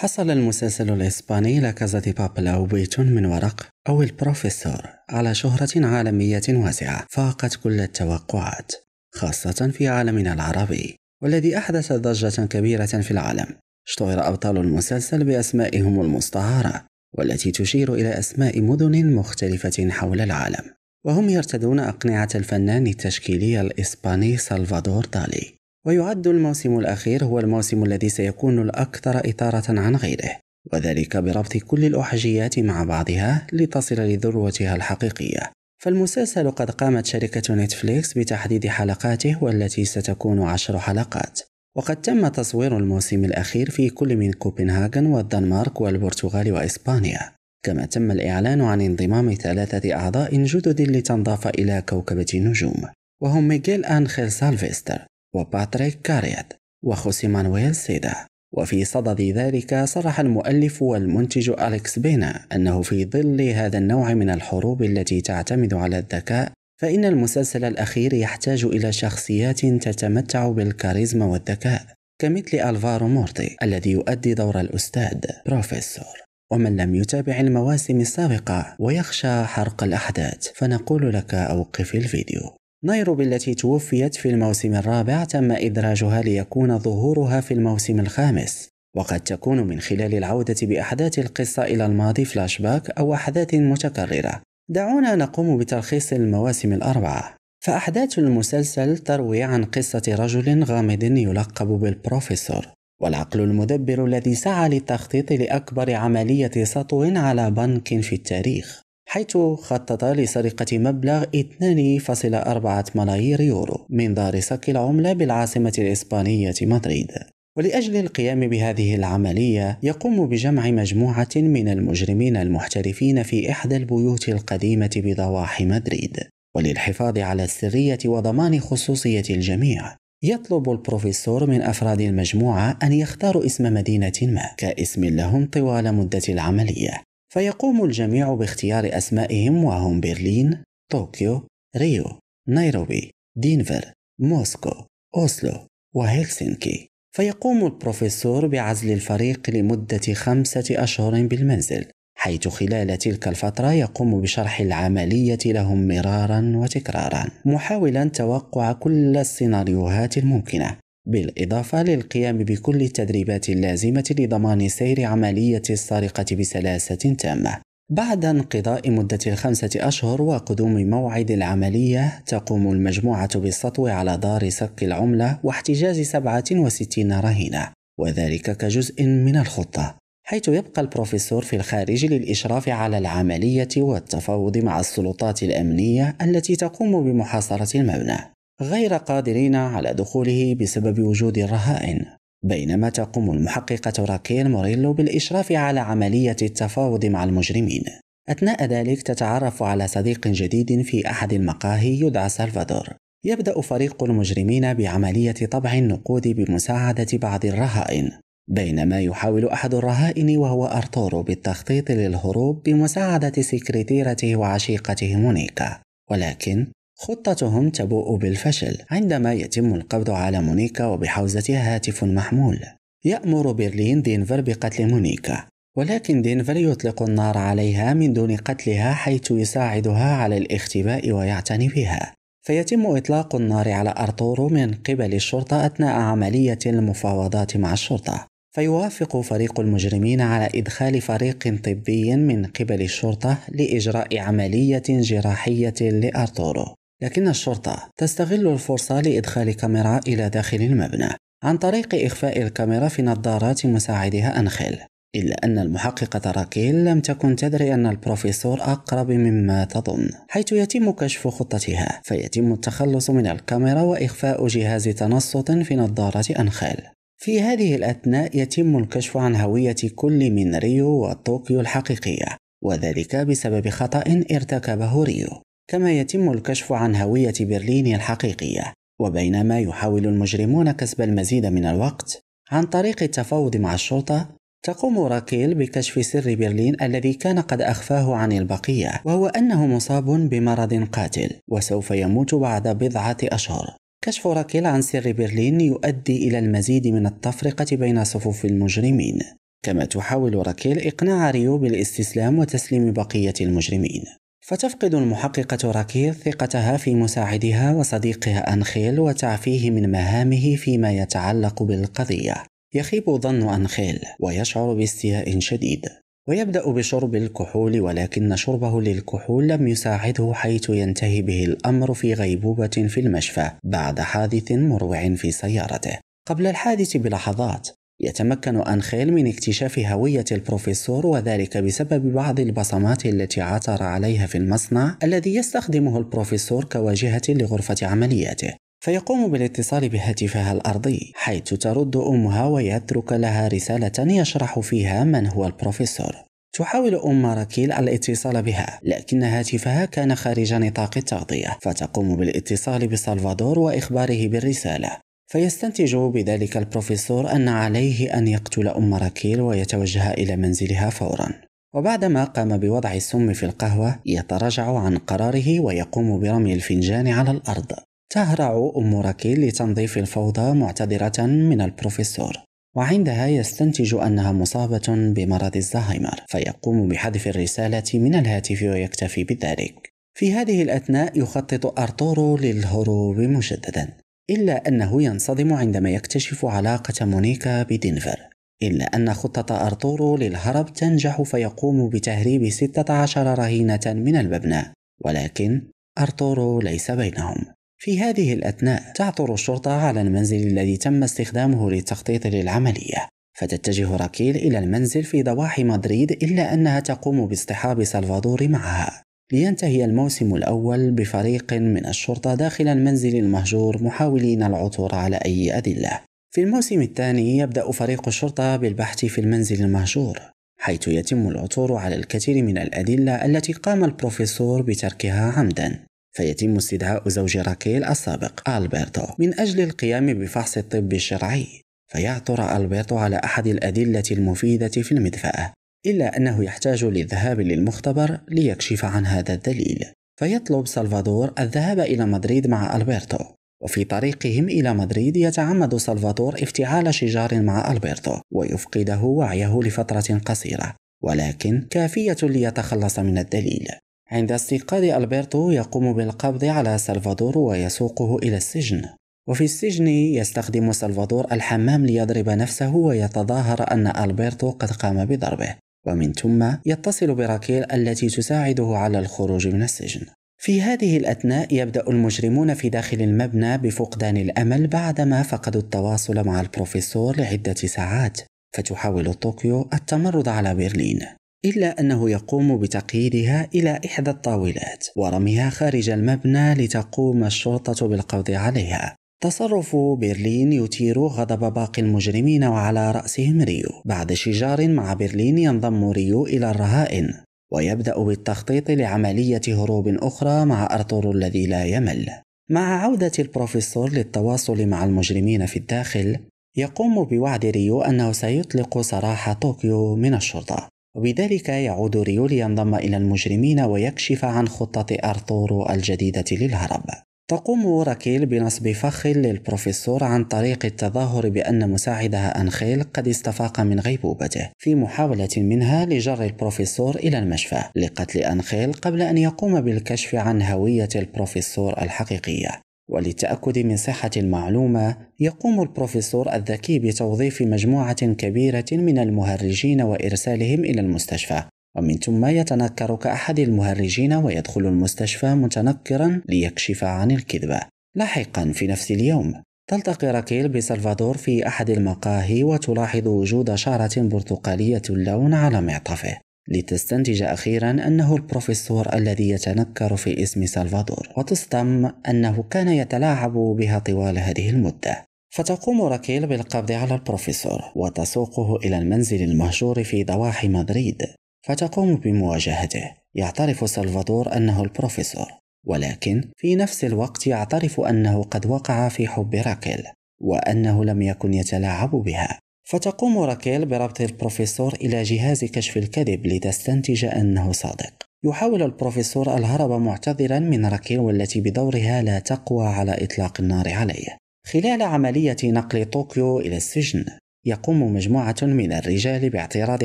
حصل المسلسل الإسباني لاكازا دي بابل أو بيت من ورق أو البروفيسور على شهرة عالمية واسعة فاقت كل التوقعات خاصة في عالمنا العربي والذي أحدث ضجة كبيرة في العالم اشتهر أبطال المسلسل بأسمائهم المستعارة والتي تشير إلى أسماء مدن مختلفة حول العالم وهم يرتدون أقنعة الفنان التشكيلي الإسباني سلفادور دالي ويعد الموسم الأخير هو الموسم الذي سيكون الأكثر إثارة عن غيره وذلك بربط كل الأحجيات مع بعضها لتصل لذروتها الحقيقية فالمسلسل قد قامت شركة نتفليكس بتحديد حلقاته والتي ستكون عشر حلقات وقد تم تصوير الموسم الأخير في كل من كوبنهاغن والدنمارك والبرتغال وإسبانيا كما تم الإعلان عن انضمام ثلاثة أعضاء جدد لتنضاف إلى كوكبة النجوم وهم ميغيل أنخيل سالفيستر وباتريك كاريت وخوسي مانويل سيدا وفي صدد ذلك صرح المؤلف والمنتج أليكس بينا أنه في ظل هذا النوع من الحروب التي تعتمد على الذكاء فإن المسلسل الأخير يحتاج إلى شخصيات تتمتع بالكاريزما والذكاء كمثل ألفارو مورتي الذي يؤدي دور الأستاذ بروفيسور ومن لم يتابع المواسم السابقة ويخشى حرق الأحداث فنقول لك أوقف الفيديو نيروبي التي توفيت في الموسم الرابع تم إدراجها ليكون ظهورها في الموسم الخامس وقد تكون من خلال العودة بأحداث القصة إلى الماضي فلاش باك أو أحداث متكررة دعونا نقوم بتلخيص المواسم الأربعة فأحداث المسلسل تروي عن قصة رجل غامض يلقب بالبروفيسور والعقل المدبر الذي سعى للتخطيط لأكبر عملية سطو على بنك في التاريخ حيث خطط لسرقة مبلغ 2.4 ملايير يورو من دار صك العملة بالعاصمة الإسبانية مدريد ولأجل القيام بهذه العملية يقوم بجمع مجموعة من المجرمين المحترفين في إحدى البيوت القديمة بضواحي مدريد وللحفاظ على السرية وضمان خصوصية الجميع يطلب البروفيسور من أفراد المجموعة أن يختاروا اسم مدينة ما كاسم لهم طوال مدة العملية فيقوم الجميع باختيار أسمائهم وهم برلين، طوكيو، ريو، نيروبي، دينفر، موسكو، أوسلو وهلسنكي فيقوم البروفيسور بعزل الفريق لمدة خمسة أشهر بالمنزل حيث خلال تلك الفترة يقوم بشرح العملية لهم مرارا وتكرارا محاولا توقع كل السيناريوهات الممكنة بالإضافة للقيام بكل التدريبات اللازمة لضمان سير عملية السرقة بسلاسة تامة بعد انقضاء مدة الخمسة أشهر وقدوم موعد العملية تقوم المجموعة بالسطو على دار سك العملة واحتجاز 67 رهينة وذلك كجزء من الخطة حيث يبقى البروفيسور في الخارج للإشراف على العملية والتفاوض مع السلطات الأمنية التي تقوم بمحاصرة المبنى غير قادرين على دخوله بسبب وجود الرهائن بينما تقوم المحققة راكين موريلو بالإشراف على عملية التفاوض مع المجرمين أثناء ذلك تتعرف على صديق جديد في أحد المقاهي يدعى سلفادور يبدأ فريق المجرمين بعملية طبع النقود بمساعدة بعض الرهائن بينما يحاول أحد الرهائن وهو أرتورو بالتخطيط للهروب بمساعدة سكرتيرته وعشيقته مونيكا ولكن خطتهم تبوء بالفشل عندما يتم القبض على مونيكا وبحوزتها هاتف محمول يأمر برلين دينفر بقتل مونيكا ولكن دينفر يطلق النار عليها من دون قتلها حيث يساعدها على الاختباء ويعتني بها فيتم إطلاق النار على أرطورو من قبل الشرطة أثناء عملية المفاوضات مع الشرطة فيوافق فريق المجرمين على إدخال فريق طبي من قبل الشرطة لإجراء عملية جراحية لأرطورو لكن الشرطة تستغل الفرصة لإدخال كاميرا إلى داخل المبنى عن طريق إخفاء الكاميرا في نظارات مساعدها أنخيل إلا أن المحققة راكيل لم تكن تدري أن البروفيسور أقرب مما تظن حيث يتم كشف خطتها فيتم التخلص من الكاميرا وإخفاء جهاز تنصت في نظارة أنخيل في هذه الأثناء يتم الكشف عن هوية كل من ريو وطوكيو الحقيقية وذلك بسبب خطأ ارتكبه ريو كما يتم الكشف عن هوية برلين الحقيقية وبينما يحاول المجرمون كسب المزيد من الوقت عن طريق التفاوض مع الشرطة تقوم راكيل بكشف سر برلين الذي كان قد أخفاه عن البقية وهو أنه مصاب بمرض قاتل وسوف يموت بعد بضعة أشهر كشف راكيل عن سر برلين يؤدي إلى المزيد من التفرقة بين صفوف المجرمين كما تحاول راكيل إقناع ريو بالاستسلام وتسليم بقية المجرمين فتفقد المحققة راكير ثقتها في مساعدها وصديقها أنخيل وتعفيه من مهامه فيما يتعلق بالقضية. يخيب ظن أنخيل ويشعر باستياء شديد. ويبدأ بشرب الكحول ولكن شربه للكحول لم يساعده حيث ينتهي به الأمر في غيبوبة في المشفى بعد حادث مروع في سيارته. قبل الحادث بلحظات يتمكن أنخيل من اكتشاف هوية البروفيسور وذلك بسبب بعض البصمات التي عثر عليها في المصنع الذي يستخدمه البروفيسور كواجهة لغرفة عملياته فيقوم بالاتصال بهاتفها الأرضي حيث ترد أمها ويترك لها رسالة يشرح فيها من هو البروفيسور تحاول أم راكيل الاتصال بها لكن هاتفها كان خارج نطاق التغطية فتقوم بالاتصال بسلفادور وإخباره بالرسالة فيستنتج بذلك البروفيسور أن عليه أن يقتل أم راكيل ويتوجه إلى منزلها فورا وبعدما قام بوضع السم في القهوة يتراجع عن قراره ويقوم برمي الفنجان على الأرض تهرع أم راكيل لتنظيف الفوضى معتذرة من البروفيسور وعندها يستنتج أنها مصابة بمرض الزهايمر فيقوم بحذف الرسالة من الهاتف ويكتفي بذلك في هذه الأثناء يخطط أرطورو للهروب مجددا إلا أنه ينصدم عندما يكتشف علاقة مونيكا بدينفر إلا أن خطة أرطورو للهرب تنجح فيقوم بتهريب 16 رهينة من المبنى ولكن أرطورو ليس بينهم في هذه الأثناء تعثر الشرطة على المنزل الذي تم استخدامه للتخطيط للعملية فتتجه راكيل إلى المنزل في ضواحي مدريد إلا أنها تقوم باصطحاب سلفادور معها لينتهي الموسم الأول بفريق من الشرطة داخل المنزل المهجور محاولين العثور على أي أدلة. في الموسم الثاني يبدأ فريق الشرطة بالبحث في المنزل المهجور، حيث يتم العثور على الكثير من الأدلة التي قام البروفيسور بتركها عمدًا. فيتم استدعاء زوج راكيل السابق ألبرتو من أجل القيام بفحص الطب الشرعي فيعثر ألبرتو على أحد الأدلة المفيدة في المدفأة إلا أنه يحتاج للذهاب للمختبر ليكشف عن هذا الدليل فيطلب سلفادور الذهاب إلى مدريد مع ألبرتو وفي طريقهم إلى مدريد يتعمد سلفادور افتعال شجار مع ألبرتو ويفقده وعيه لفترة قصيرة ولكن كافية ليتخلص من الدليل عند استيقاظ ألبرتو يقوم بالقبض على سلفادور ويسوقه إلى السجن وفي السجن يستخدم سلفادور الحمام ليضرب نفسه ويتظاهر أن ألبرتو قد قام بضربه ومن ثم يتصل براكيل التي تساعده على الخروج من السجن في هذه الأثناء يبدأ المجرمون في داخل المبنى بفقدان الأمل بعدما فقدوا التواصل مع البروفيسور لعدة ساعات فتحاول طوكيو التمرد على برلين إلا أنه يقوم بتقييدها إلى إحدى الطاولات ورميها خارج المبنى لتقوم الشرطة بالقبض عليها تصرف برلين يثير غضب باقي المجرمين وعلى رأسهم ريو بعد شجار مع برلين ينضم ريو إلى الرهائن ويبدأ بالتخطيط لعملية هروب أخرى مع أرثور الذي لا يمل مع عودة البروفيسور للتواصل مع المجرمين في الداخل يقوم بوعد ريو أنه سيطلق سراح طوكيو من الشرطة وبذلك يعود ريو لينضم إلى المجرمين ويكشف عن خطة أرثور الجديدة للهرب تقوم راكيل بنصب فخ للبروفيسور عن طريق التظاهر بأن مساعدها أنخيل قد استفاق من غيبوبته في محاولة منها لجر البروفيسور إلى المشفى لقتل أنخيل قبل أن يقوم بالكشف عن هوية البروفيسور الحقيقية وللتأكد من صحة المعلومة يقوم البروفيسور الذكي بتوظيف مجموعة كبيرة من المهرجين وإرسالهم إلى المستشفى ومن ثم يتنكر كأحد المهرجين ويدخل المستشفى متنكرا ليكشف عن الكذبة لاحقا في نفس اليوم تلتقي راكيل بسلفادور في أحد المقاهي وتلاحظ وجود شعرة برتقالية اللون على معطفه لتستنتج أخيرا أنه البروفيسور الذي يتنكر في اسم سلفادور وتصدم أنه كان يتلاعب بها طوال هذه المدة فتقوم راكيل بالقبض على البروفيسور وتسوقه إلى المنزل المهجور في ضواحي مدريد فتقوم بمواجهته يعترف سلفادور أنه البروفيسور ولكن في نفس الوقت يعترف أنه قد وقع في حب راكيل وأنه لم يكن يتلاعب بها فتقوم راكيل بربط البروفيسور إلى جهاز كشف الكذب لتستنتج أنه صادق يحاول البروفيسور الهرب معتذرا من راكيل والتي بدورها لا تقوى على إطلاق النار عليه خلال عملية نقل طوكيو إلى السجن يقوم مجموعة من الرجال باعتراض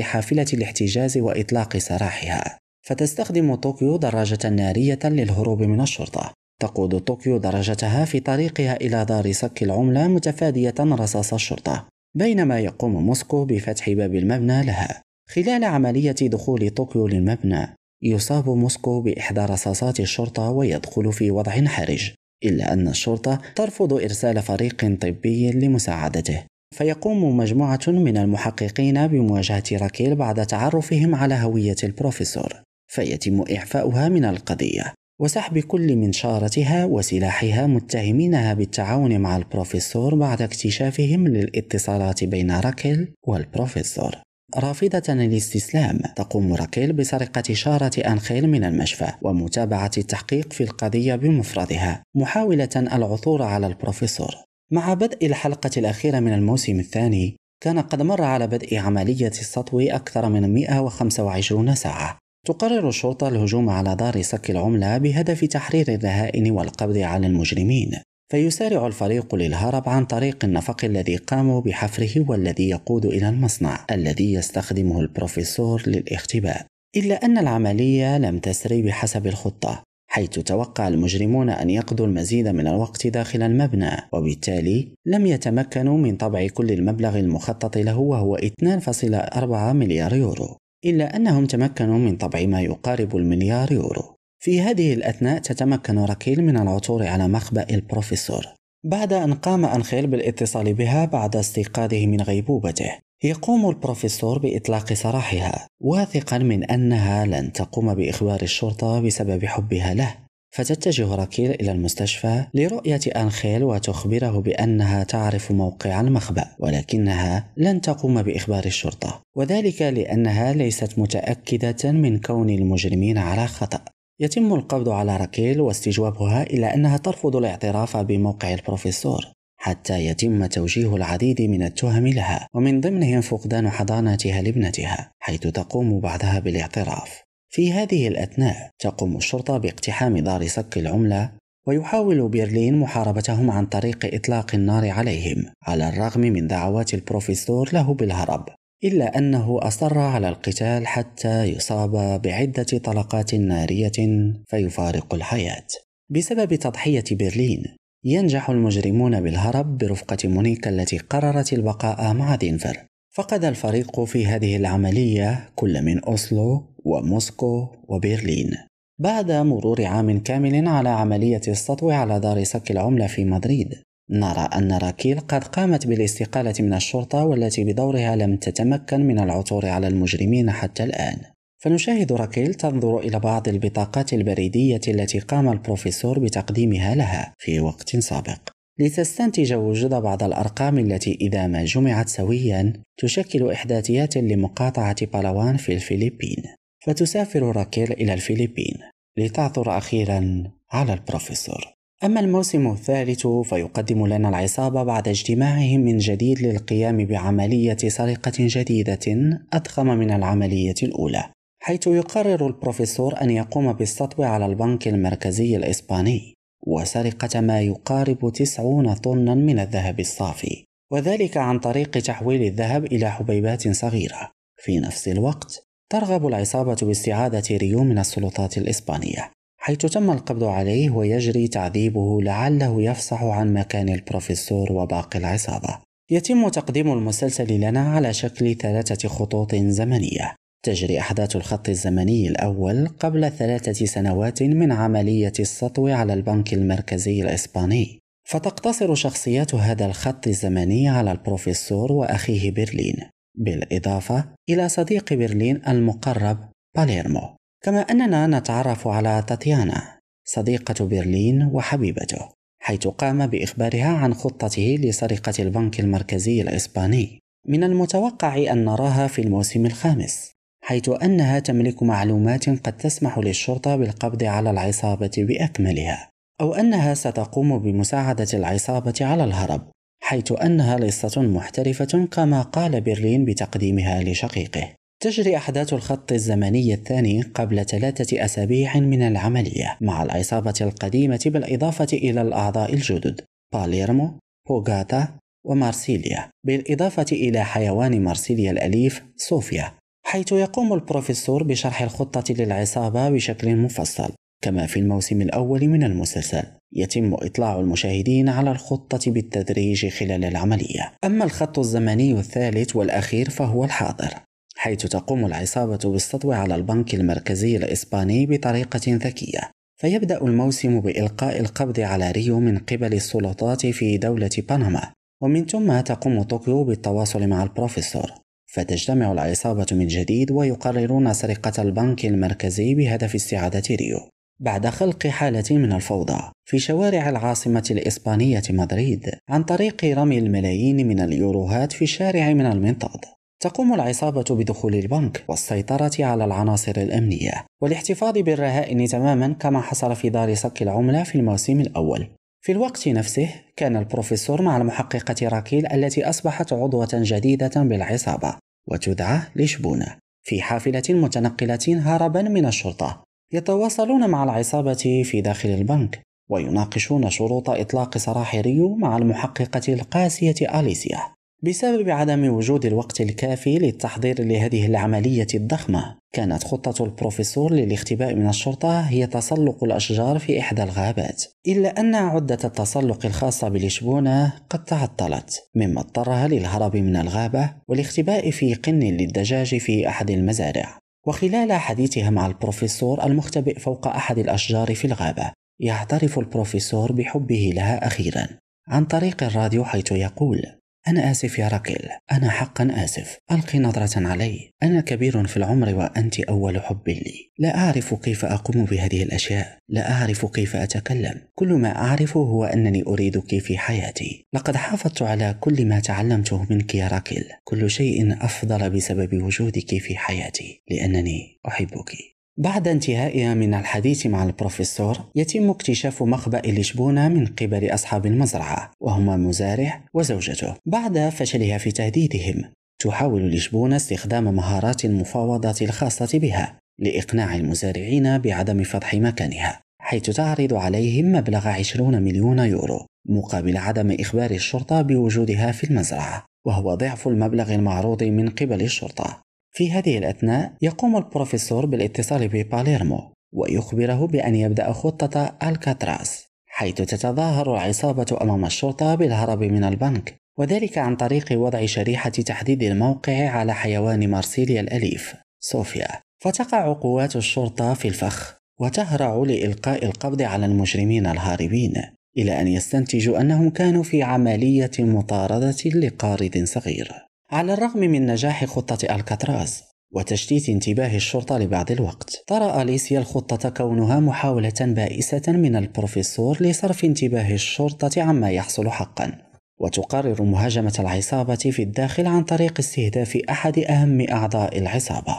حافلة الاحتجاز وإطلاق سراحها فتستخدم طوكيو دراجة نارية للهروب من الشرطة تقود طوكيو درجتها في طريقها إلى دار صك العملة متفادية رصاص الشرطة بينما يقوم موسكو بفتح باب المبنى لها خلال عملية دخول طوكيو للمبنى يصاب موسكو بإحدى رصاصات الشرطة ويدخل في وضع حرج إلا أن الشرطة ترفض إرسال فريق طبي لمساعدته فيقوم مجموعة من المحققين بمواجهة راكيل بعد تعرفهم على هوية البروفيسور فيتم إعفاؤها من القضية وسحب كل من شارتها وسلاحها متهمينها بالتعاون مع البروفيسور بعد اكتشافهم للاتصالات بين راكيل والبروفيسور رافضة الاستسلام تقوم راكيل بسرقة شارة أنخيل من المشفى ومتابعة التحقيق في القضية بمفردها محاولة العثور على البروفيسور مع بدء الحلقة الأخيرة من الموسم الثاني كان قد مر على بدء عملية السطو أكثر من 125 ساعة تقرر الشرطة الهجوم على دار صك العملة بهدف تحرير الرهائن والقبض على المجرمين فيسارع الفريق للهرب عن طريق النفق الذي قاموا بحفره والذي يقود إلى المصنع الذي يستخدمه البروفيسور للاختباء إلا أن العملية لم تسري بحسب الخطة حيث توقع المجرمون أن يقضوا المزيد من الوقت داخل المبنى وبالتالي لم يتمكنوا من طبع كل المبلغ المخطط له وهو 2.4 مليار يورو إلا أنهم تمكنوا من طبع ما يقارب المليار يورو في هذه الأثناء تتمكن راكيل من العثور على مخبأ البروفيسور بعد أن قام أنخيل بالاتصال بها بعد استيقاظه من غيبوبته يقوم البروفيسور بإطلاق سراحها واثقا من أنها لن تقوم بإخبار الشرطة بسبب حبها له فتتجه راكيل إلى المستشفى لرؤية أنخيل وتخبره بأنها تعرف موقع المخبأ ولكنها لن تقوم بإخبار الشرطة وذلك لأنها ليست متأكدة من كون المجرمين على خطأ يتم القبض على راكيل واستجوابها إلى أنها ترفض الاعتراف بموقع البروفيسور حتى يتم توجيه العديد من التهم لها ومن ضمنهم فقدان حضانتها لابنتها حيث تقوم بعدها بالاعتراف في هذه الأثناء تقوم الشرطة باقتحام دار صك العملة ويحاول برلين محاربتهم عن طريق إطلاق النار عليهم على الرغم من دعوات البروفيسور له بالهرب إلا أنه أصر على القتال حتى يصاب بعدة طلقات نارية فيفارق الحياة بسبب تضحية برلين ينجح المجرمون بالهرب برفقة مونيكا التي قررت البقاء مع دينفر فقد الفريق في هذه العملية كل من أوسلو وموسكو وبرلين بعد مرور عام كامل على عملية السطو على دار صك العملة في مدريد نرى أن راكيل قد قامت بالاستقالة من الشرطة والتي بدورها لم تتمكن من العثور على المجرمين حتى الآن فنشاهد راكيل تنظر إلى بعض البطاقات البريدية التي قام البروفيسور بتقديمها لها في وقت سابق لتستنتج وجود بعض الأرقام التي إذا ما جمعت سويا تشكل إحداثيات لمقاطعة بالوان في الفلبين فتسافر راكيل إلى الفلبين لتعثر أخيرا على البروفيسور أما الموسم الثالث فيقدم لنا العصابة بعد اجتماعهم من جديد للقيام بعملية سرقة جديدة أضخم من العملية الأولى حيث يقرر البروفيسور أن يقوم بالسطو على البنك المركزي الإسباني وسرقة ما يقارب 90 طنا من الذهب الصافي وذلك عن طريق تحويل الذهب إلى حبيبات صغيرة في نفس الوقت ترغب العصابة باستعادة ريو من السلطات الإسبانية حيث تم القبض عليه ويجري تعذيبه لعله يفصح عن مكان البروفيسور وباقي العصابة يتم تقديم المسلسل لنا على شكل ثلاثة خطوط زمنية تجري أحداث الخط الزمني الأول قبل ثلاثة سنوات من عملية السطو على البنك المركزي الإسباني، فتقتصر شخصيات هذا الخط الزمني على البروفيسور وأخيه برلين، بالإضافة إلى صديق برلين المقرب باليرمو، كما أننا نتعرف على تاتيانا، صديقة برلين وحبيبته، حيث قام بإخبارها عن خطته لسرقة البنك المركزي الإسباني. من المتوقع أن نراها في الموسم الخامس حيث أنها تملك معلومات قد تسمح للشرطة بالقبض على العصابة بأكملها، أو أنها ستقوم بمساعدة العصابة على الهرب، حيث أنها لصة محترفة كما قال برلين بتقديمها لشقيقه. تجري أحداث الخط الزمني الثاني قبل ثلاثة أسابيع من العملية مع العصابة القديمة بالإضافة إلى الأعضاء الجدد باليرمو، بوغاتا ومارسيليا بالإضافة إلى حيوان مارسيليا الأليف صوفيا حيث يقوم البروفيسور بشرح الخطة للعصابة بشكل مفصل كما في الموسم الأول من المسلسل يتم إطلاع المشاهدين على الخطة بالتدريج خلال العملية أما الخط الزمني الثالث والأخير فهو الحاضر حيث تقوم العصابة بالسطو على البنك المركزي الإسباني بطريقة ذكية فيبدأ الموسم بإلقاء القبض على ريو من قبل السلطات في دولة بنما ومن ثم تقوم طوكيو بالتواصل مع البروفيسور فتجتمع العصابة من جديد ويقررون سرقة البنك المركزي بهدف استعادة ريو بعد خلق حالة من الفوضى في شوارع العاصمة الإسبانية مدريد عن طريق رمي الملايين من اليوروهات في شارع من المنطاد تقوم العصابة بدخول البنك والسيطرة على العناصر الأمنية والاحتفاظ بالرهائن تماما كما حصل في دار صك العملة في الموسم الأول في الوقت نفسه كان البروفيسور مع المحققة راكيل التي أصبحت عضوة جديدة بالعصابة وتدعى لشبونة في حافلة متنقلة هربا من الشرطة يتواصلون مع العصابة في داخل البنك ويناقشون شروط إطلاق سراح ريو مع المحققة القاسية أليسيا بسبب عدم وجود الوقت الكافي للتحضير لهذه العملية الضخمة كانت خطة البروفيسور للاختباء من الشرطة هي تسلق الأشجار في إحدى الغابات إلا أن عدة التسلق الخاصة بالشبونة قد تعطلت مما اضطرها للهرب من الغابة والاختباء في قن للدجاج في أحد المزارع وخلال حديثها مع البروفيسور المختبئ فوق أحد الأشجار في الغابة يعترف البروفيسور بحبه لها أخيرا عن طريق الراديو حيث يقول أنا آسف يا راكيل أنا حقا آسف ألقي نظرة علي أنا كبير في العمر وأنت أول حب لي لا أعرف كيف أقوم بهذه الأشياء لا أعرف كيف أتكلم كل ما أعرفه هو أنني أريدك في حياتي لقد حافظت على كل ما تعلمته منك يا راكيل كل شيء أفضل بسبب وجودك في حياتي لأنني أحبك بعد انتهائها من الحديث مع البروفيسور يتم اكتشاف مخبأ لشبونة من قبل أصحاب المزرعة وهما مزارع وزوجته بعد فشلها في تهديدهم تحاول لشبونة استخدام مهارات المفاوضات الخاصة بها لإقناع المزارعين بعدم فتح مكانها حيث تعرض عليهم مبلغ 20 مليون يورو مقابل عدم إخبار الشرطة بوجودها في المزرعة وهو ضعف المبلغ المعروض من قبل الشرطة في هذه الأثناء يقوم البروفيسور بالاتصال بباليرمو ويخبره بأن يبدأ خطة الكاتراس حيث تتظاهر العصابة أمام الشرطة بالهرب من البنك وذلك عن طريق وضع شريحة تحديد الموقع على حيوان مارسيليا الأليف صوفيا فتقع قوات الشرطة في الفخ وتهرع لإلقاء القبض على المجرمين الهاربين إلى أن يستنتجوا أنهم كانوا في عملية مطاردة لقارض صغير على الرغم من نجاح خطة الكاتراز وتشتيت انتباه الشرطة لبعض الوقت ترى أليسيا الخطة كونها محاولة بائسة من البروفيسور لصرف انتباه الشرطة عما يحصل حقا وتقرر مهاجمة العصابة في الداخل عن طريق استهداف أحد أهم أعضاء العصابة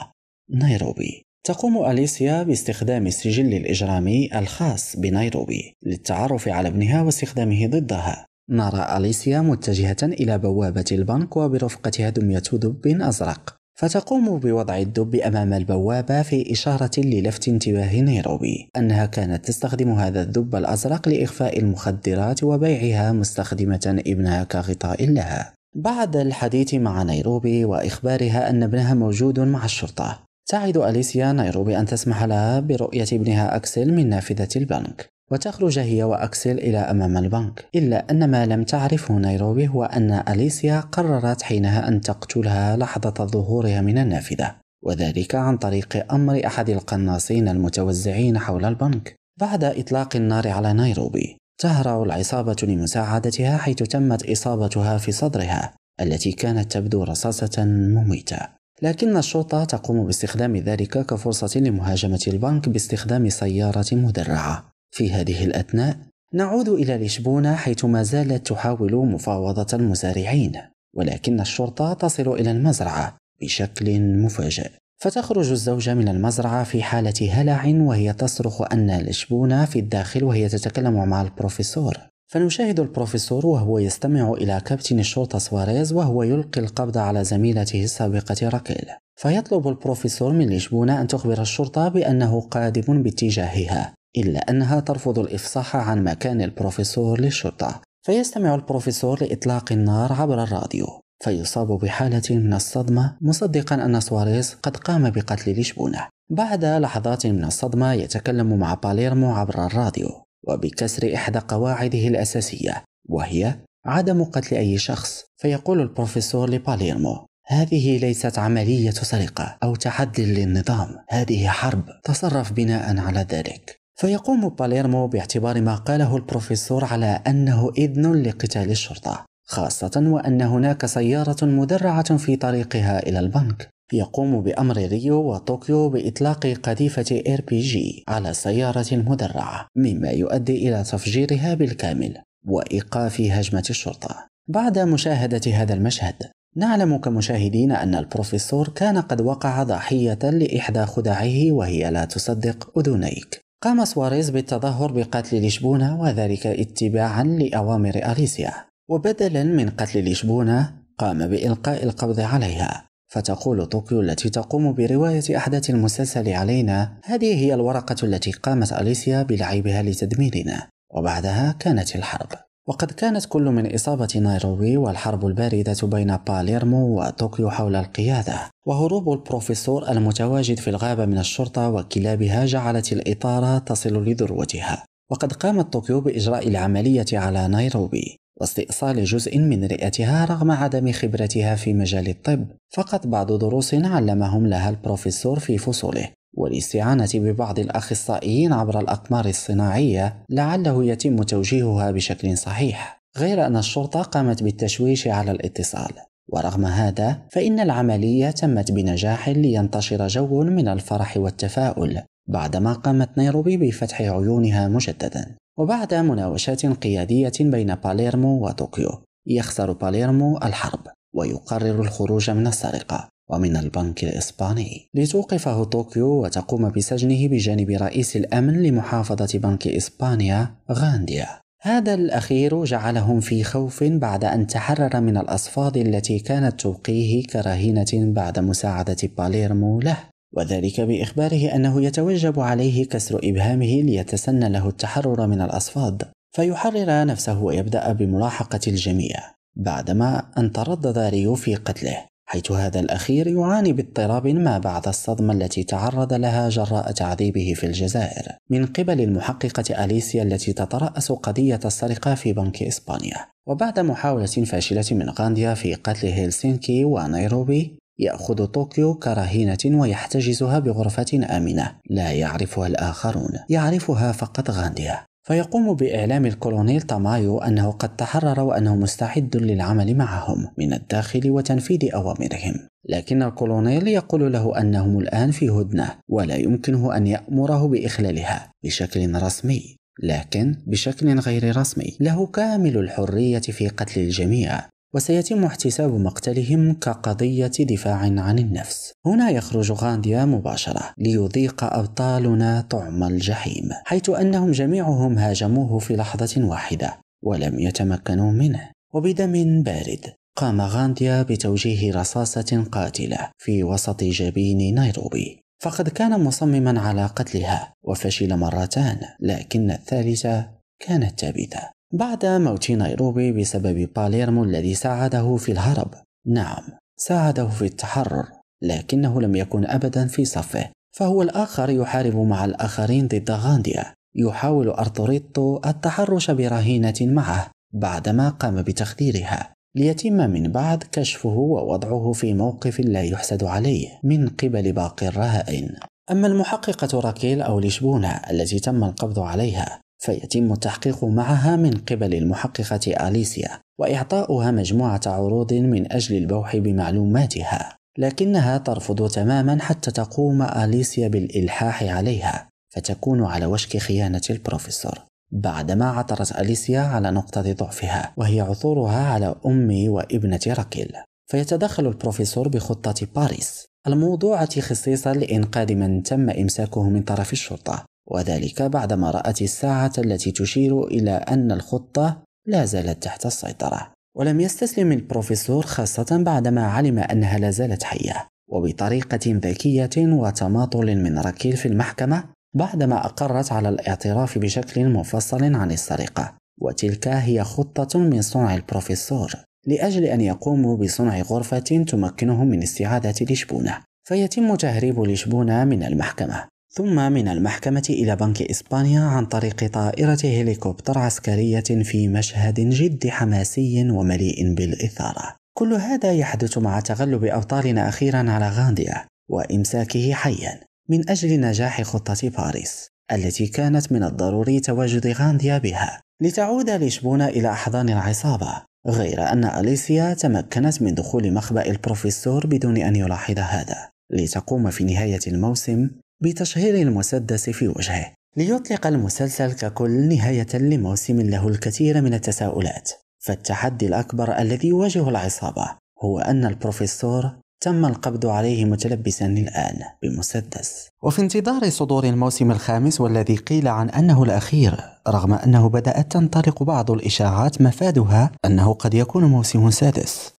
نيروبي تقوم أليسيا باستخدام السجل الإجرامي الخاص بنيروبي للتعرف على ابنها واستخدامه ضدها نرى أليسيا متجهة إلى بوابة البنك وبرفقتها دمية دب أزرق فتقوم بوضع الدب أمام البوابة في إشارة للفت انتباه نيروبي أنها كانت تستخدم هذا الدب الأزرق لإخفاء المخدرات وبيعها مستخدمة ابنها كغطاء لها بعد الحديث مع نيروبي وإخبارها أن ابنها موجود مع الشرطة تعد أليسيا نيروبي أن تسمح لها برؤية ابنها أكسل من نافذة البنك وتخرج هي وأكسل إلى أمام البنك إلا أن ما لم تعرفه نيروبي هو أن أليسيا قررت حينها أن تقتلها لحظة ظهورها من النافذة وذلك عن طريق أمر أحد القناصين المتوزعين حول البنك بعد إطلاق النار على نيروبي تهرع العصابة لمساعدتها حيث تمت إصابتها في صدرها التي كانت تبدو رصاصة مميتة لكن الشرطة تقوم باستخدام ذلك كفرصة لمهاجمة البنك باستخدام سيارة مدرعة في هذه الأثناء نعود إلى لشبونة حيث ما زالت تحاول مفاوضة المزارعين ولكن الشرطة تصل إلى المزرعة بشكل مفاجئ فتخرج الزوجة من المزرعة في حالة هلع وهي تصرخ أن لشبونة في الداخل وهي تتكلم مع البروفيسور فنشاهد البروفيسور وهو يستمع إلى كابتن الشرطة سواريز وهو يلقي القبض على زميلته السابقة راكيل فيطلب البروفيسور من لشبونة أن تخبر الشرطة بأنه قادم باتجاهها إلا أنها ترفض الإفصاح عن مكان البروفيسور للشرطة فيستمع البروفيسور لإطلاق النار عبر الراديو فيصاب بحالة من الصدمة مصدقا أن سواريز قد قام بقتل لشبونة بعد لحظات من الصدمة يتكلم مع باليرمو عبر الراديو وبكسر إحدى قواعده الأساسية وهي عدم قتل أي شخص فيقول البروفيسور لباليرمو هذه ليست عملية سرقة أو تحدي للنظام هذه حرب تصرف بناء على ذلك فيقوم باليرمو باعتبار ما قاله البروفيسور على أنه إذن لقتال الشرطة خاصة وأن هناك سيارة مدرعة في طريقها إلى البنك يقوم بأمر ريو وطوكيو بإطلاق قذيفة إير بي جي على السيارة المدرعة مما يؤدي إلى تفجيرها بالكامل وإيقاف هجمة الشرطة بعد مشاهدة هذا المشهد نعلم كمشاهدين أن البروفيسور كان قد وقع ضحية لإحدى خداعه وهي لا تصدق أذنيك قام سواريز بالتظاهر بقتل لشبونة وذلك اتباعا لأوامر أليسيا وبدلا من قتل لشبونة قام بإلقاء القبض عليها فتقول طوكيو التي تقوم برواية أحداث المسلسل علينا هذه هي الورقة التي قامت أليسيا بلعبها لتدميرنا وبعدها كانت الحرب وقد كانت كل من إصابة نايروبي والحرب الباردة بين باليرمو وطوكيو حول القيادة وهروب البروفيسور المتواجد في الغابة من الشرطة وكلابها جعلت الإطارة تصل لذروتها وقد قامت طوكيو بإجراء العملية على نيروبي واستئصال جزء من رئتها رغم عدم خبرتها في مجال الطب فقط بعض دروس علمهم لها البروفيسور في فصوله والاستعانة ببعض الأخصائيين عبر الأقمار الصناعية لعله يتم توجيهها بشكل صحيح، غير أن الشرطة قامت بالتشويش على الاتصال، ورغم هذا فإن العملية تمت بنجاح لينتشر جو من الفرح والتفاؤل، بعدما قامت نيروبي بفتح عيونها مجددا، وبعد مناوشات قيادية بين باليرمو وطوكيو، يخسر باليرمو الحرب، ويقرر الخروج من السرقة، ومن البنك الإسباني لتوقفه طوكيو وتقوم بسجنه بجانب رئيس الأمن لمحافظة بنك إسبانيا غانديا هذا الأخير جعلهم في خوف بعد أن تحرر من الأصفاد التي كانت توقيه كرهينة بعد مساعدة باليرمو له وذلك بإخباره أنه يتوجب عليه كسر إبهامه ليتسنى له التحرر من الأصفاد فيحرر نفسه ويبدأ بملاحقة الجميع بعدما أن تردد ريو في قتله حيث هذا الأخير يعاني باضطراب ما بعد الصدمة التي تعرض لها جراء تعذيبه في الجزائر من قبل المحققة أليسيا التي تترأس قضية السرقة في بنك إسبانيا وبعد محاولة فاشلة من غانديا في قتل هلسنكي ونيروبي يأخذ طوكيو كرهينة ويحتجزها بغرفة آمنة لا يعرفها الآخرون يعرفها فقط غانديا فيقوم بإعلام الكولونيل تامايو أنه قد تحرر وأنه مستعد للعمل معهم من الداخل وتنفيذ أوامرهم لكن الكولونيل يقول له أنهم الآن في هدنة ولا يمكنه أن يأمره بإخلالها بشكل رسمي لكن بشكل غير رسمي له كامل الحرية في قتل الجميع وسيتم احتساب مقتلهم كقضية دفاع عن النفس هنا يخرج غانديا مباشرة ليذيق أبطالنا طعم الجحيم حيث أنهم جميعهم هاجموه في لحظة واحدة ولم يتمكنوا منه وبدم بارد قام غانديا بتوجيه رصاصة قاتلة في وسط جبين نيروبي فقد كان مصمما على قتلها وفشل مرتان لكن الثالثة كانت ثابتة بعد موت نيروبي بسبب باليرمو الذي ساعده في الهرب نعم ساعده في التحرر لكنه لم يكن أبدا في صفه فهو الآخر يحارب مع الآخرين ضد غانديا يحاول أرتوريتو التحرش برهينة معه بعدما قام بتخديرها ليتم من بعد كشفه ووضعه في موقف لا يحسد عليه من قبل باقي الرهائن أما المحققة راكيل أو لشبونة التي تم القبض عليها فيتم التحقيق معها من قبل المحققة أليسيا وإعطاؤها مجموعة عروض من أجل البوح بمعلوماتها لكنها ترفض تماما حتى تقوم أليسيا بالإلحاح عليها فتكون على وشك خيانة البروفيسور بعدما عثرت أليسيا على نقطة ضعفها وهي عثورها على أم وابنة راكيل فيتدخل البروفيسور بخطة باريس الموضوعة خصيصا لإنقاذ من تم إمساكه من طرف الشرطة وذلك بعدما رأت الساعة التي تشير إلى أن الخطة لا زالت تحت السيطرة ولم يستسلم البروفيسور خاصة بعدما علم أنها لا زالت حية وبطريقة ذكية وتماطل من ركيل في المحكمة بعدما أقرت على الاعتراف بشكل مفصل عن السرقة وتلك هي خطة من صنع البروفيسور لأجل أن يقوموا بصنع غرفة تمكنهم من استعادة لشبونة فيتم تهريب لشبونة من المحكمة ثم من المحكمة إلى بنك إسبانيا عن طريق طائرة هليكوبتر عسكرية في مشهد جد حماسي ومليء بالإثارة. كل هذا يحدث مع تغلب أبطالنا أخيرا على غانديا وإمساكه حيا من أجل نجاح خطة باريس التي كانت من الضروري تواجد غانديا بها لتعود لشبونة إلى أحضان العصابة غير أن أليسيا تمكنت من دخول مخبأ البروفيسور بدون أن يلاحظ هذا لتقوم في نهاية الموسم بتشهير المسدس في وجهه ليطلق المسلسل ككل نهاية لموسم له الكثير من التساؤلات فالتحدي الأكبر الذي يواجه العصابة هو أن البروفيسور تم القبض عليه متلبسا الآن بمسدس وفي انتظار صدور الموسم الخامس والذي قيل عن أنه الأخير رغم أنه بدأت تنطلق بعض الإشاعات مفادها أنه قد يكون موسم سادس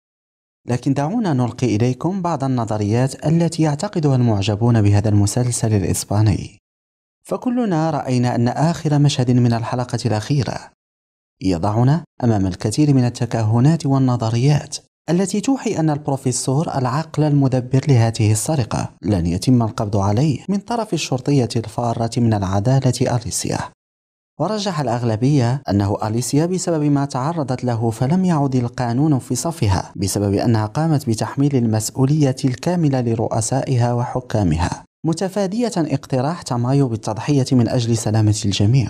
لكن دعونا نلقي إليكم بعض النظريات التي يعتقدها المعجبون بهذا المسلسل الإسباني فكلنا رأينا أن آخر مشهد من الحلقة الأخيرة يضعنا أمام الكثير من التكهنات والنظريات التي توحي أن البروفيسور العقل المدبر لهذه السرقة لن يتم القبض عليه من طرف الشرطية الفارة من العدالة أريسيا ورجح الأغلبية أنه أليسيا بسبب ما تعرضت له فلم يعد القانون في صفها بسبب أنها قامت بتحميل المسؤولية الكاملة لرؤسائها وحكامها متفادية اقتراح تمايو بالتضحية من أجل سلامة الجميع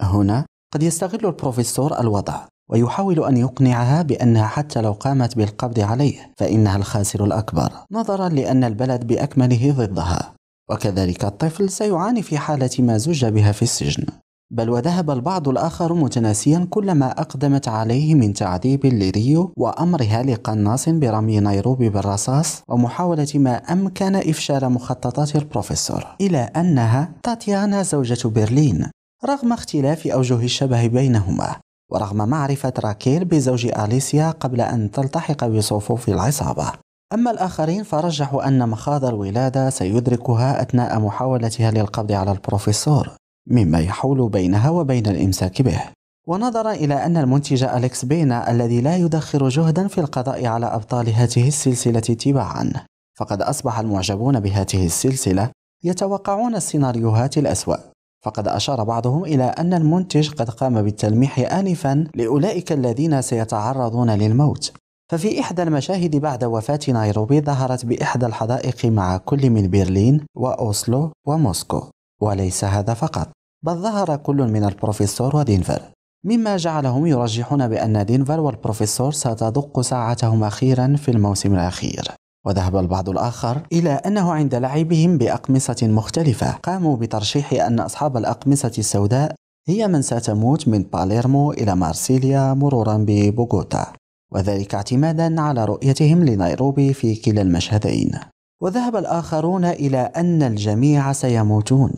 هنا قد يستغل البروفيسور الوضع ويحاول أن يقنعها بأنها حتى لو قامت بالقبض عليه فإنها الخاسر الأكبر نظرا لأن البلد بأكمله ضدها وكذلك الطفل سيعاني في حالة ما زج بها في السجن بل وذهب البعض الآخر متناسيا كل ما أقدمت عليه من تعذيب لريو وأمرها لقناص برمي نيروبي بالرصاص ومحاولة ما أمكن إفشال مخططات البروفيسور إلى أنها تاتيانا زوجة برلين رغم اختلاف أوجه الشبه بينهما ورغم معرفة راكيل بزوج أليسيا قبل أن تلتحق بصفوف العصابة أما الآخرين فرجحوا أن مخاض الولادة سيدركها أثناء محاولتها للقبض على البروفيسور مما يحول بينها وبين الإمساك به ونظرا إلى أن المنتج أليكس بينا الذي لا يدخر جهدا في القضاء على أبطال هذه السلسلة تباعا فقد أصبح المعجبون بهذه السلسلة يتوقعون السيناريوهات الأسوأ فقد أشار بعضهم إلى أن المنتج قد قام بالتلميح آنفا لأولئك الذين سيتعرضون للموت ففي إحدى المشاهد بعد وفاة نيروبي ظهرت بإحدى الحدائق مع كل من برلين وأوسلو وموسكو وليس هذا فقط بل ظهر كل من البروفيسور ودينفر مما جعلهم يرجحون بأن دينفر والبروفيسور ستدق ساعتهم أخيرا في الموسم الأخير وذهب البعض الآخر إلى أنه عند لعبهم بأقمصة مختلفة قاموا بترشيح أن أصحاب الأقمصة السوداء هي من ستموت من باليرمو إلى مارسيليا مرورا ببوغوتا وذلك اعتمادا على رؤيتهم لنيروبي في كلا المشهدين وذهب الآخرون إلى أن الجميع سيموتون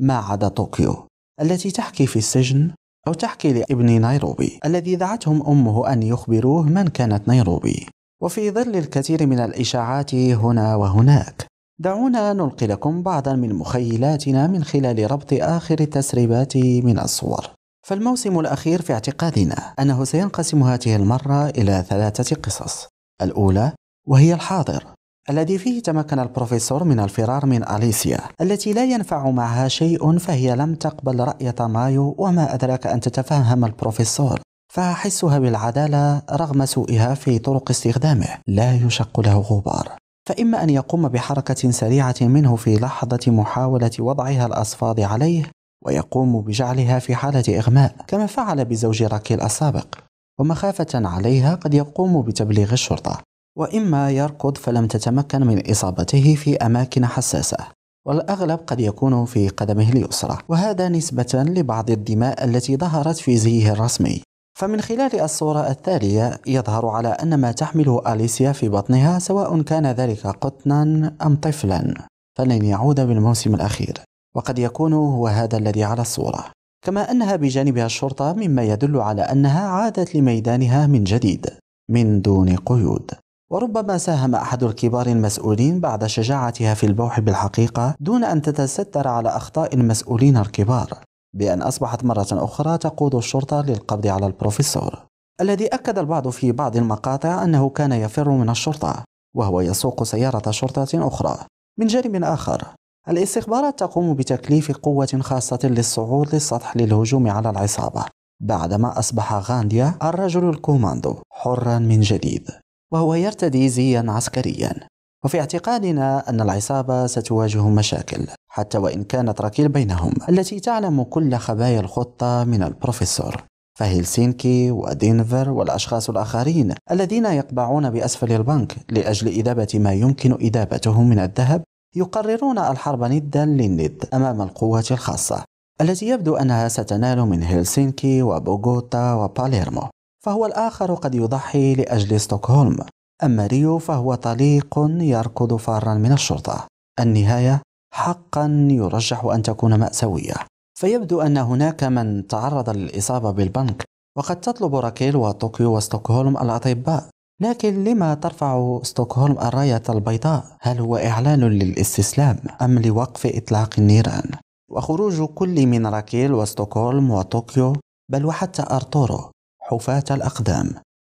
ما عدا طوكيو التي تحكي في السجن أو تحكي لابن نيروبي الذي دعتهم أمه أن يخبروه من كانت نيروبي وفي ظل الكثير من الإشاعات هنا وهناك دعونا نلقي لكم بعضا من مخيلاتنا من خلال ربط آخر التسريبات من الصور فالموسم الأخير في اعتقادنا أنه سينقسم هذه المرة إلى ثلاثة قصص الأولى وهي الحاضر الذي فيه تمكن البروفيسور من الفرار من أليسيا التي لا ينفع معها شيء فهي لم تقبل رأي مايو وما أدراك أن تتفهم البروفيسور فأحسها بالعدالة رغم سوءها في طرق استخدامه لا يشق له غبار فإما أن يقوم بحركة سريعة منه في لحظة محاولة وضعها الأصفاد عليه ويقوم بجعلها في حالة إغماء كما فعل بزوج راكيل السابق ومخافة عليها قد يقوم بتبليغ الشرطة وإما يركض فلم تتمكن من إصابته في أماكن حساسة والأغلب قد يكون في قدمه اليسرى وهذا نسبة لبعض الدماء التي ظهرت في زيه الرسمي فمن خلال الصورة التالية يظهر على أن ما تحمله أليسيا في بطنها سواء كان ذلك قطنا أم طفلا فلن يعود بالموسم الأخير وقد يكون هو هذا الذي على الصورة كما أنها بجانبها الشرطة مما يدل على أنها عادت لميدانها من جديد من دون قيود وربما ساهم أحد الكبار المسؤولين بعد شجاعتها في البوح بالحقيقة دون أن تتستر على أخطاء المسؤولين الكبار بأن أصبحت مرة أخرى تقود الشرطة للقبض على البروفيسور الذي أكد البعض في بعض المقاطع أنه كان يفر من الشرطة وهو يسوق سيارة شرطة أخرى من جانب آخر الاستخبارات تقوم بتكليف قوة خاصة للصعود للسطح للهجوم على العصابة بعدما أصبح غانديا الرجل الكوماندو حرا من جديد وهو يرتدي زيا عسكريا وفي اعتقادنا أن العصابة ستواجه مشاكل حتى وإن كانت ركيل بينهم التي تعلم كل خبايا الخطة من البروفيسور فهيلسينكي ودينفر والأشخاص الآخرين الذين يقبعون بأسفل البنك لأجل إذابة ما يمكن إذابته من الذهب يقررون الحرب ندا للند أمام القوة الخاصة التي يبدو أنها ستنال من هلسنكي وبوغوتا وباليرمو فهو الآخر قد يضحي لأجل ستوكهولم أما ريو فهو طليق يركض فارا من الشرطة النهاية حقا يرجح أن تكون مأساوية فيبدو أن هناك من تعرض للإصابة بالبنك وقد تطلب راكيل وطوكيو وستوكهولم الأطباء لكن لما ترفع ستوكهولم الراية البيضاء؟ هل هو إعلان للاستسلام أم لوقف إطلاق النيران؟ وخروج كل من راكيل وستوكهولم وطوكيو بل وحتى أرتورو حفاة الأقدام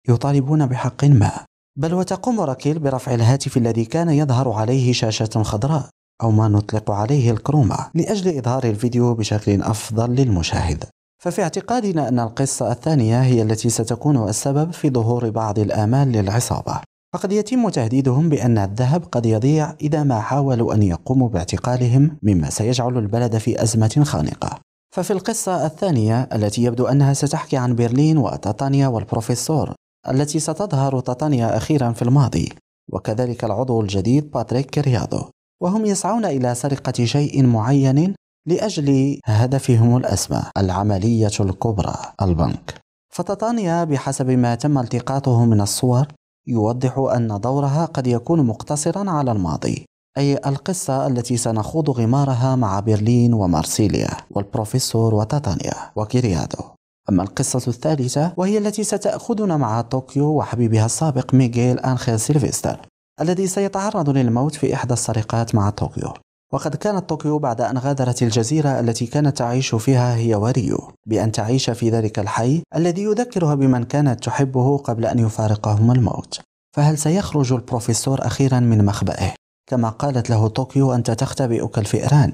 يطالبون بحق ما بل وتقوم راكيل برفع الهاتف الذي كان يظهر عليه شاشة خضراء أو ما نطلق عليه الكروما لأجل إظهار الفيديو بشكل أفضل للمشاهد ففي اعتقادنا أن القصة الثانية هي التي ستكون السبب في ظهور بعض الآمال للعصابة فقد يتم تهديدهم بأن الذهب قد يضيع إذا ما حاولوا أن يقوموا باعتقالهم مما سيجعل البلد في أزمة خانقة ففي القصة الثانية التي يبدو أنها ستحكي عن برلين وتاتانيا والبروفيسور التي ستظهر تاتانيا أخيرا في الماضي وكذلك العضو الجديد باتريك كريادو وهم يسعون إلى سرقة شيء معين لأجل هدفهم الأسمى العملية الكبرى البنك فتاتانيا بحسب ما تم التقاطه من الصور يوضح أن دورها قد يكون مقتصرا على الماضي أي القصة التي سنخوض غمارها مع برلين ومارسيليا والبروفيسور وتاتانيا وكيريادو أما القصة الثالثة وهي التي ستأخذنا مع طوكيو وحبيبها السابق ميغيل أنخيل سيلفستر الذي سيتعرض للموت في إحدى السرقات مع طوكيو وقد كانت طوكيو بعد أن غادرت الجزيرة التي كانت تعيش فيها هي وريو بأن تعيش في ذلك الحي الذي يذكرها بمن كانت تحبه قبل أن يفارقهم الموت فهل سيخرج البروفيسور أخيرا من مخبئه؟ كما قالت له طوكيو أنت تختبئ كالفئران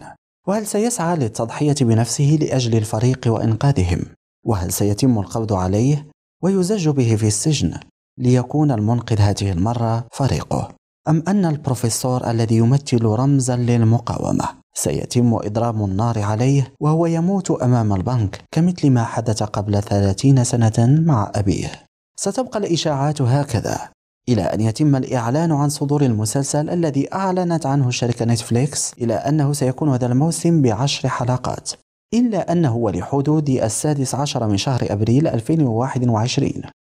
وهل سيسعى للتضحية بنفسه لأجل الفريق وإنقاذهم؟ وهل سيتم القبض عليه ويزج به في السجن ليكون المنقذ هذه المرة فريقه؟ أم أن البروفيسور الذي يمثل رمزا للمقاومة سيتم إضرام النار عليه وهو يموت أمام البنك كمثل ما حدث قبل ثلاثين سنة مع أبيه ستبقى الإشاعات هكذا إلى أن يتم الإعلان عن صدور المسلسل الذي أعلنت عنه شركة نتفليكس إلى أنه سيكون هذا الموسم بعشر حلقات إلا أنه لحدود السادس عشر من شهر أبريل 2021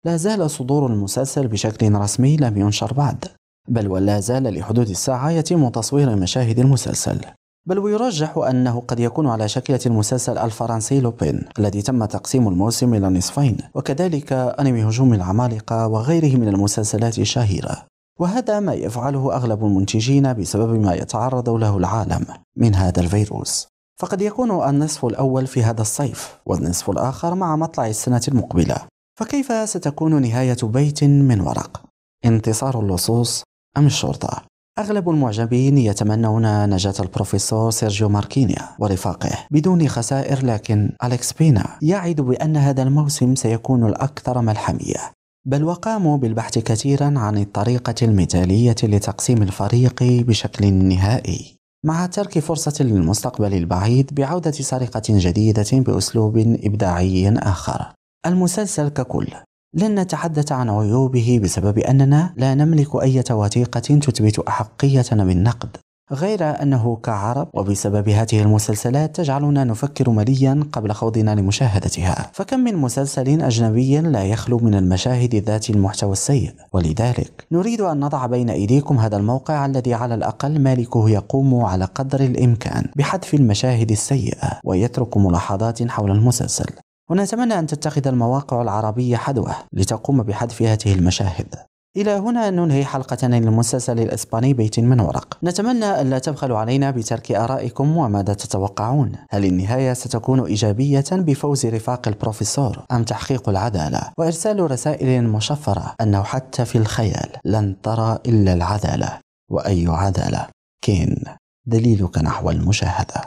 لا زال صدور المسلسل بشكل رسمي لم ينشر بعد بل ولا زال لحدود الساعة يتم تصوير مشاهد المسلسل بل ويرجح أنه قد يكون على شكلة المسلسل الفرنسي لوبين الذي تم تقسيم الموسم إلى نصفين وكذلك أنمي هجوم العمالقة وغيره من المسلسلات الشهيرة وهذا ما يفعله أغلب المنتجين بسبب ما يتعرض له العالم من هذا الفيروس فقد يكون النصف الأول في هذا الصيف والنصف الآخر مع مطلع السنة المقبلة فكيف ستكون نهاية بيت من ورق؟ انتصار اللصوص أم الشرطة؟ أغلب المعجبين يتمنون نجاة البروفيسور سيرجيو ماركينيا ورفاقه بدون خسائر لكن أليكس بينا يعد بأن هذا الموسم سيكون الأكثر ملحمية بل وقاموا بالبحث كثيرا عن الطريقة المثالية لتقسيم الفريق بشكل نهائي مع ترك فرصة للمستقبل البعيد بعودة سرقة جديدة بأسلوب إبداعي آخر المسلسل ككل لن نتحدث عن عيوبه بسبب أننا لا نملك أي وثيقة تثبت أحقيتنا بالنقد غير أنه كعرب وبسبب هذه المسلسلات تجعلنا نفكر مليا قبل خوضنا لمشاهدتها فكم من مسلسل أجنبي لا يخلو من المشاهد ذات المحتوى السيء ولذلك نريد أن نضع بين أيديكم هذا الموقع الذي على الأقل مالكه يقوم على قدر الإمكان بحذف المشاهد السيئة ويترك ملاحظات حول المسلسل ونتمنى أن تتخذ المواقع العربية حدوة لتقوم بحذف هذه المشاهد إلى هنا ننهي حلقتنا للمسلسل الإسباني بيت من ورق نتمنى أن لا تبخلوا علينا بترك آرائكم وماذا تتوقعون هل النهاية ستكون إيجابية بفوز رفاق البروفيسور أم تحقيق العدالة وإرسال رسائل مشفرة أنه حتى في الخيال لن ترى إلا العدالة وأي عدالة كين دليلك نحو المشاهدة